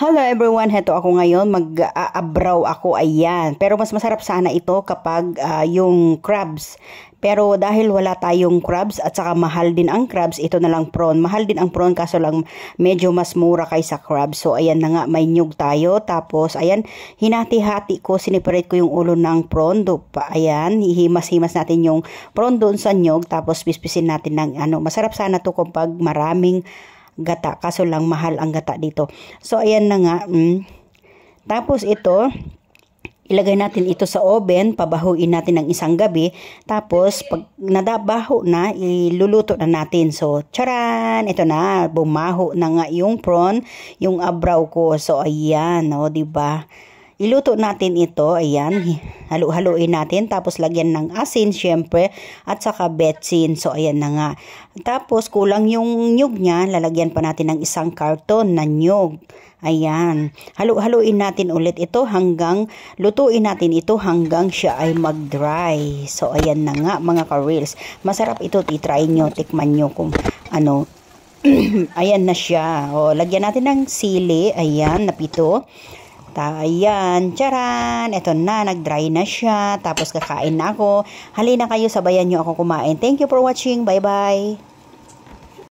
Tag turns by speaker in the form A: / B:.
A: Hello everyone, heto ako ngayon, mag-aabraw ako, ayan. Pero mas masarap sana ito kapag uh, yung crabs. Pero dahil wala tayong crabs at saka mahal din ang crabs, ito na lang prawn. Mahal din ang prawn kaso lang medyo mas mura kaysa crabs. So ayan na nga, may nyug tayo. Tapos ayan, hinati-hati ko, siniparate ko yung ulo ng prawn. Do, ayan, hihimas-himas natin yung prawn doon sa nyug. Tapos pispisin natin ng ano, masarap sana to kapag maraming gata. Kaso lang, mahal ang gata dito. So, ayan na nga. Mm. Tapos, ito, ilagay natin ito sa oven, pabahuin natin ng isang gabi, tapos pag nadabaho na, iluluto na natin. So, charan! Ito na, bumaho na nga yung prawn, yung abraw ko. So, ayan, o, oh, ba Iluto natin ito, ayan, halu-haluin natin, tapos lagyan ng asin, syempre, at saka betsin. So, ayan na nga. Tapos, kulang yung nyug niya, lalagyan pa natin ng isang karton na nyug. Ayan, halu-haluin natin ulit ito hanggang, lutuin natin ito hanggang siya ay mag-dry. So, ayan na nga mga ka-reels. Masarap ito, titry nyo, tikman nyo kung ano, ayan na siya. O, lagyan natin ng sili. Ayan, napito. Ta ayan, charan. Ito na, nag-dry na siya. Tapos kakain na ako. Halina kayo, sabayan nyo ako kumain. Thank you for watching. Bye-bye.